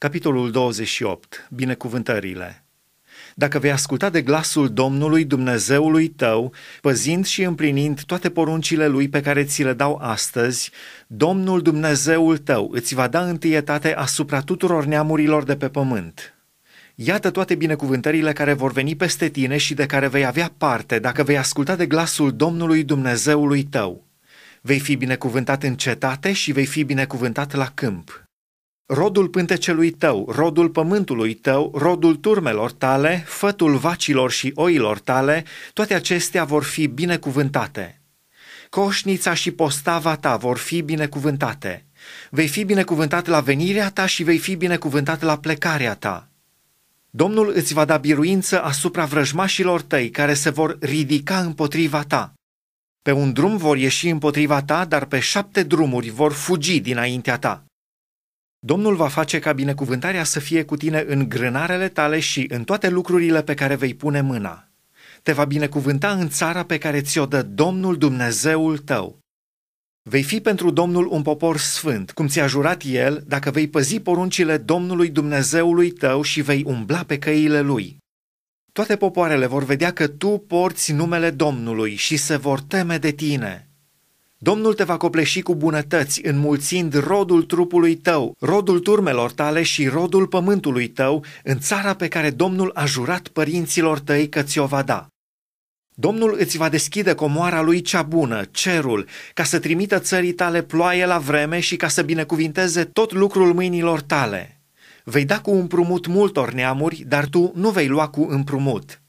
Capitolul 28. Binecuvântările. Dacă vei asculta de glasul Domnului Dumnezeului tău, păzind și împlinind toate poruncile lui pe care ți le dau astăzi, Domnul Dumnezeul tău îți va da întâietate asupra tuturor neamurilor de pe pământ. Iată toate binecuvântările care vor veni peste tine și de care vei avea parte dacă vei asculta de glasul Domnului Dumnezeului tău. Vei fi binecuvântat în cetate și vei fi binecuvântat la câmp rodul pântecelui tău, rodul pământului tău, rodul turmelor tale, fătul vacilor și oilor tale, toate acestea vor fi binecuvântate. Coșnița și postava ta vor fi binecuvântate. Vei fi binecuvântat la venirea ta și vei fi binecuvântat la plecarea ta. Domnul îți va da biruință asupra vrăjmașilor tăi care se vor ridica împotriva ta. Pe un drum vor ieși împotriva ta, dar pe șapte drumuri vor fugi dinaintea ta. Domnul va face ca binecuvântarea să fie cu tine în grânarele tale și în toate lucrurile pe care vei pune mâna. Te va binecuvânta în țara pe care ți-o dă Domnul Dumnezeul tău. Vei fi pentru Domnul un popor sfânt, cum ți-a jurat El, dacă vei păzi poruncile Domnului Dumnezeului tău și vei umbla pe căile Lui. Toate popoarele vor vedea că tu porți numele Domnului și se vor teme de tine. Domnul te va copleși cu bunătăți, înmulțind rodul trupului tău, rodul turmelor tale și rodul pământului tău, în țara pe care Domnul a jurat părinților tăi că ți-o va da. Domnul îți va deschide comoara lui cea bună, cerul, ca să trimită țării tale ploaie la vreme și ca să binecuvinteze tot lucrul mâinilor tale. Vei da cu împrumut multor neamuri, dar tu nu vei lua cu împrumut.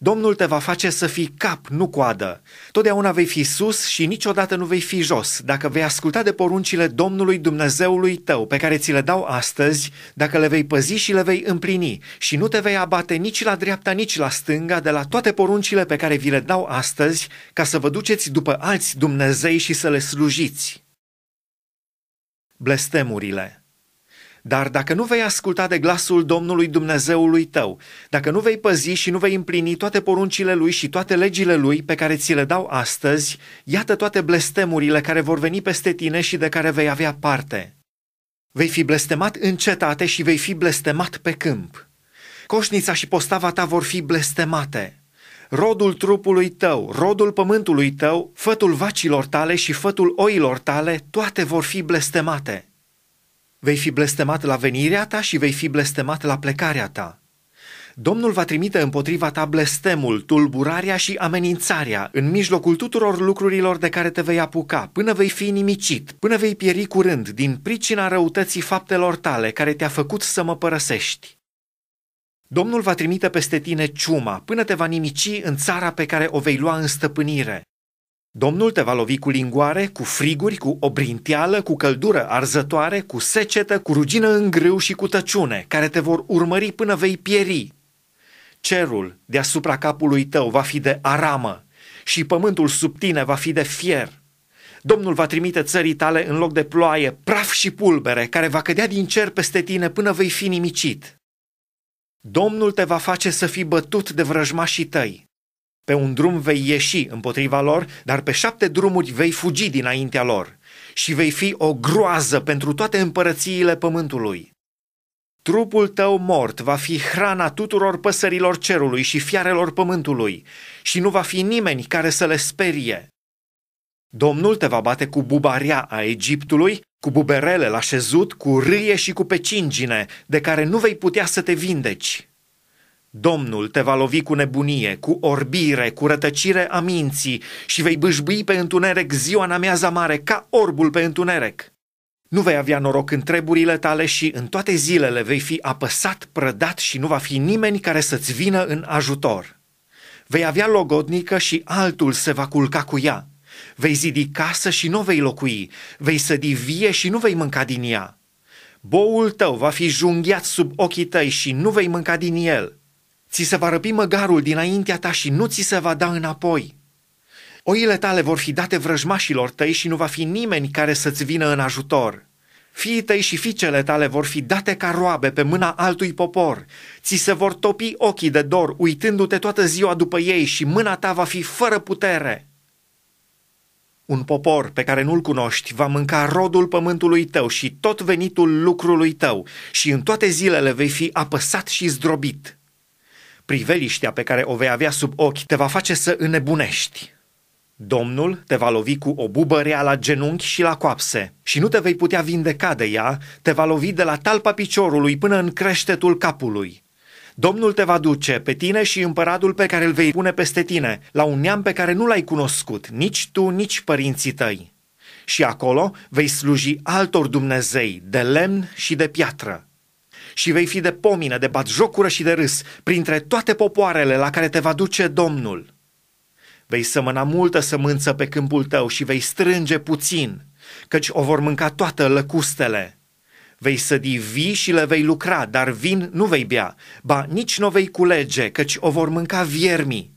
Domnul te va face să fii cap, nu coadă. Totdeauna vei fi sus și niciodată nu vei fi jos, dacă vei asculta de poruncile Domnului Dumnezeului tău, pe care ți le dau astăzi, dacă le vei păzi și le vei împlini și nu te vei abate nici la dreapta, nici la stânga de la toate poruncile pe care vi le dau astăzi, ca să vă duceți după alți Dumnezei și să le slujiți. Blestemurile dar dacă nu vei asculta de glasul Domnului Dumnezeului tău, dacă nu vei păzi și nu vei împlini toate poruncile lui și toate legile lui pe care ți le dau astăzi, iată toate blestemurile care vor veni peste tine și de care vei avea parte. Vei fi blestemat în cetate și vei fi blestemat pe câmp. Coșnița și postava ta vor fi blestemate. Rodul trupului tău, rodul pământului tău, fătul vacilor tale și fătul oilor tale, toate vor fi blestemate Vei fi blestemat la venirea ta și vei fi blestemat la plecarea ta. Domnul va trimite împotriva ta blestemul, tulburarea și amenințarea în mijlocul tuturor lucrurilor de care te vei apuca, până vei fi nimicit, până vei pieri curând din pricina răutății faptelor tale care te-a făcut să mă părăsești. Domnul va trimite peste tine ciuma până te va nimici în țara pe care o vei lua în stăpânire. Domnul te va lovi cu lingoare, cu friguri, cu obrinteală, cu căldură arzătoare, cu secetă, cu rugină în grâu și cu tăciune, care te vor urmări până vei pieri. Cerul deasupra capului tău va fi de aramă și pământul sub tine va fi de fier. Domnul va trimite țării tale în loc de ploaie, praf și pulbere, care va cădea din cer peste tine până vei fi nimicit. Domnul te va face să fii bătut de vrăjmașii tăi, pe un drum vei ieși împotriva lor, dar pe șapte drumuri vei fugi dinaintea lor și vei fi o groază pentru toate împărățiile pământului. Trupul tău mort va fi hrana tuturor păsărilor cerului și fiarelor pământului și nu va fi nimeni care să le sperie. Domnul te va bate cu bubarea a Egiptului, cu buberele la șezut, cu râie și cu pecingine, de care nu vei putea să te vindeci. Domnul te va lovi cu nebunie, cu orbire, cu rătăcire a minții și vei bâșbui pe întuneric ziua în amiaza mare, ca orbul pe întuneric. Nu vei avea noroc în treburile tale și în toate zilele vei fi apăsat, prădat și nu va fi nimeni care să-ți vină în ajutor. Vei avea logodnică și altul se va culca cu ea. Vei zidi casă și nu vei locui, vei sădi vie și nu vei mânca din ea. Boul tău va fi junghiat sub ochii tăi și nu vei mânca din el. Ți se va răpi măgarul dinaintea ta și nu ți se va da înapoi. Oile tale vor fi date vrăjmașilor tăi și nu va fi nimeni care să-ți vină în ajutor. Fiii tăi și fiicele tale vor fi date ca roabe pe mâna altui popor. Ți se vor topi ochii de dor, uitându-te toată ziua după ei și mâna ta va fi fără putere. Un popor pe care nu-l cunoști va mânca rodul pământului tău și tot venitul lucrului tău și în toate zilele vei fi apăsat și zdrobit priveliștea pe care o vei avea sub ochi te va face să înnebunești. Domnul te va lovi cu o bubărea la genunchi și la coapse și nu te vei putea vindeca de ea, te va lovi de la talpa piciorului până în creștetul capului. Domnul te va duce pe tine și împăratul pe care îl vei pune peste tine, la un neam pe care nu l-ai cunoscut, nici tu, nici părinții tăi. Și acolo vei sluji altor Dumnezei, de lemn și de piatră și vei fi de pomină, de batjocură și de râs, printre toate popoarele la care te va duce Domnul. Vei sămăna multă sămânță pe câmpul tău și vei strânge puțin, căci o vor mânca toată lăcustele. Vei să divi și le vei lucra, dar vin nu vei bea, ba nici nu vei culege, căci o vor mânca viermii.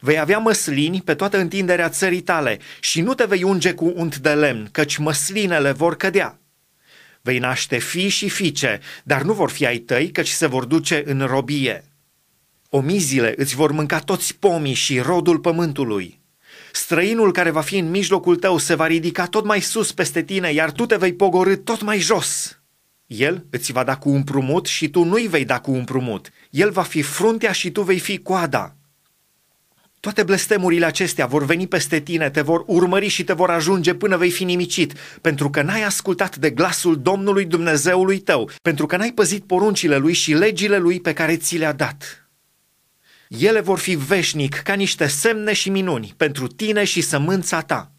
Vei avea măslini pe toată întinderea țării tale și nu te vei unge cu unt de lemn, căci măslinele vor cădea Vei naște fii și fiice, dar nu vor fi ai tăi, căci se vor duce în robie. Omizile îți vor mânca toți pomii și rodul pământului. Străinul care va fi în mijlocul tău se va ridica tot mai sus peste tine, iar tu te vei pogorâ tot mai jos. El îți va da cu un prumut și tu nu-i vei da cu un prumut. El va fi fruntea și tu vei fi coada. Toate blestemurile acestea vor veni peste tine, te vor urmări și te vor ajunge până vei fi nimicit, pentru că n-ai ascultat de glasul Domnului Dumnezeului tău, pentru că n-ai păzit poruncile lui și legile lui pe care ți le-a dat. Ele vor fi veșnic ca niște semne și minuni pentru tine și sămânța ta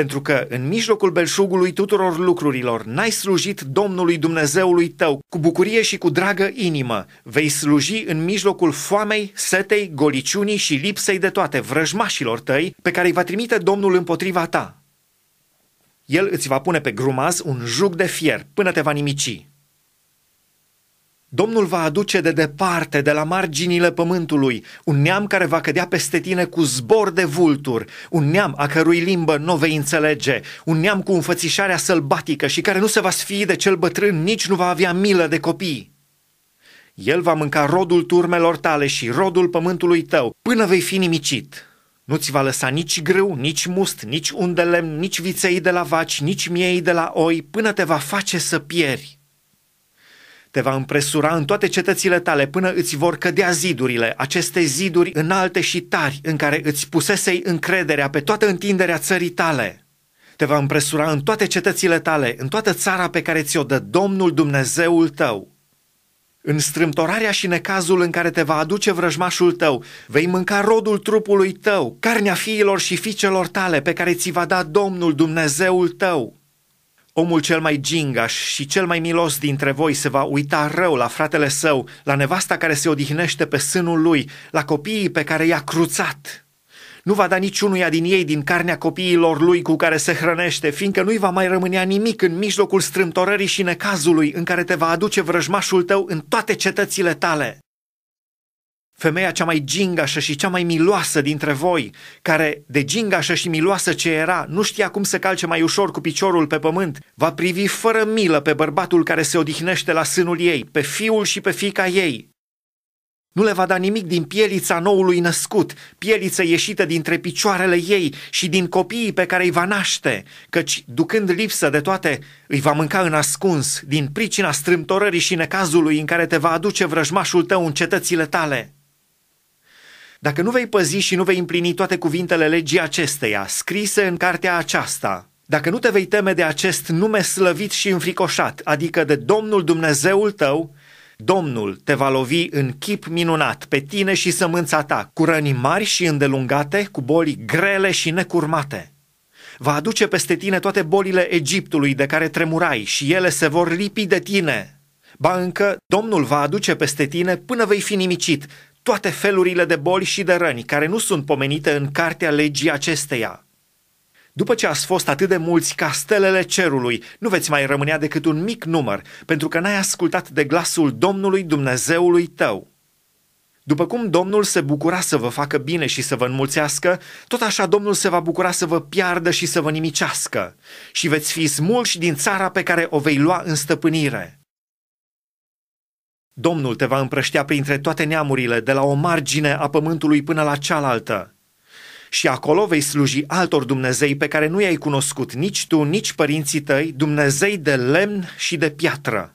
pentru că în mijlocul belșugului tuturor lucrurilor n-ai slujit Domnului Dumnezeului tău cu bucurie și cu dragă inimă. Vei sluji în mijlocul foamei, setei, goliciunii și lipsei de toate vrăjmașilor tăi pe care îi va trimite Domnul împotriva ta. El îți va pune pe grumaz un jug de fier până te va nimici. Domnul va aduce de departe, de la marginile pământului, un neam care va cădea peste tine cu zbor de vulturi, un neam a cărui limbă nu vei înțelege, un neam cu înfățișarea sălbatică și care nu se va sfii de cel bătrân, nici nu va avea milă de copii. El va mânca rodul turmelor tale și rodul pământului tău, până vei fi nimicit. Nu ți va lăsa nici grâu, nici must, nici undelem, nici viței de la vaci, nici miei de la oi, până te va face să pieri. Te va împresura în toate cetățile tale până îți vor cădea zidurile, aceste ziduri înalte și tari în care îți pusesei încrederea pe toată întinderea țării tale. Te va împresura în toate cetățile tale, în toată țara pe care ți-o dă Domnul Dumnezeul tău. În strâmtorarea și necazul în care te va aduce vrăjmașul tău, vei mânca rodul trupului tău, carnea fiilor și fiicelor tale pe care ți va da Domnul Dumnezeul tău. Omul cel mai gingaș și cel mai milos dintre voi se va uita rău la fratele său, la nevasta care se odihnește pe sânul lui, la copiii pe care i-a cruțat. Nu va da niciunuia din ei din carnea copiilor lui cu care se hrănește, fiindcă nu-i va mai rămânea nimic în mijlocul strâmtorării și necazului în care te va aduce vrăjmașul tău în toate cetățile tale femeia cea mai gingașă și cea mai miloasă dintre voi, care de gingașă și miloasă ce era, nu știa cum să calce mai ușor cu piciorul pe pământ, va privi fără milă pe bărbatul care se odihnește la sânul ei, pe fiul și pe fica ei. Nu le va da nimic din pielița noului născut, pieliță ieșită dintre picioarele ei și din copiii pe care îi va naște, căci, ducând lipsă de toate, îi va mânca în ascuns, din pricina strâmtorării și necazului în care te va aduce vrăjmașul tău în cetățile tale. Dacă nu vei păzi și nu vei împlini toate cuvintele legii acesteia, scrise în cartea aceasta, dacă nu te vei teme de acest nume slăvit și înfricoșat, adică de Domnul Dumnezeul tău, Domnul te va lovi în chip minunat pe tine și sămânța ta, cu răni mari și îndelungate, cu boli grele și necurmate. Va aduce peste tine toate bolile Egiptului de care tremurai și ele se vor lipi de tine. Ba încă, Domnul va aduce peste tine până vei fi nimicit toate felurile de boli și de răni care nu sunt pomenite în cartea legii acesteia. După ce ați fost atât de mulți ca stelele cerului, nu veți mai rămânea decât un mic număr, pentru că n-ai ascultat de glasul Domnului Dumnezeului tău. După cum Domnul se bucura să vă facă bine și să vă înmulțească, tot așa Domnul se va bucura să vă piardă și să vă nimicească și veți fi smulși din țara pe care o vei lua în stăpânire. Domnul te va împrăștea printre toate neamurile, de la o margine a pământului până la cealaltă. Și acolo vei sluji altor Dumnezei pe care nu i-ai cunoscut nici tu, nici părinții tăi, Dumnezei de lemn și de piatră.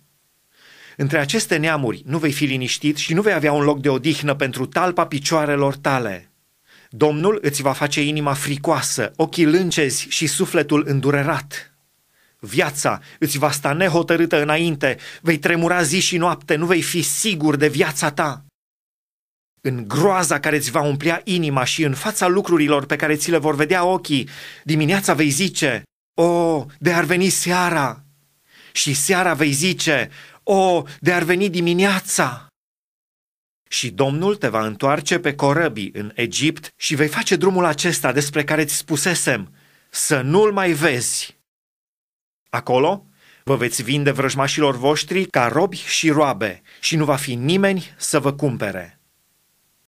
Între aceste neamuri nu vei fi liniștit și nu vei avea un loc de odihnă pentru talpa picioarelor tale. Domnul îți va face inima fricoasă, ochii lâncezi și sufletul îndurerat. Viața îți va sta nehotărâtă înainte, vei tremura zi și noapte, nu vei fi sigur de viața ta. În groaza care îți va umplea inima și în fața lucrurilor pe care ți le vor vedea ochii, dimineața vei zice, O, de ar veni seara! Și seara vei zice, O, de ar veni dimineața! Și Domnul te va întoarce pe corăbii în Egipt și vei face drumul acesta despre care ți spusesem, să nu-l mai vezi. Acolo vă veți vinde vrăjmașilor voștri ca robi și roabe și nu va fi nimeni să vă cumpere.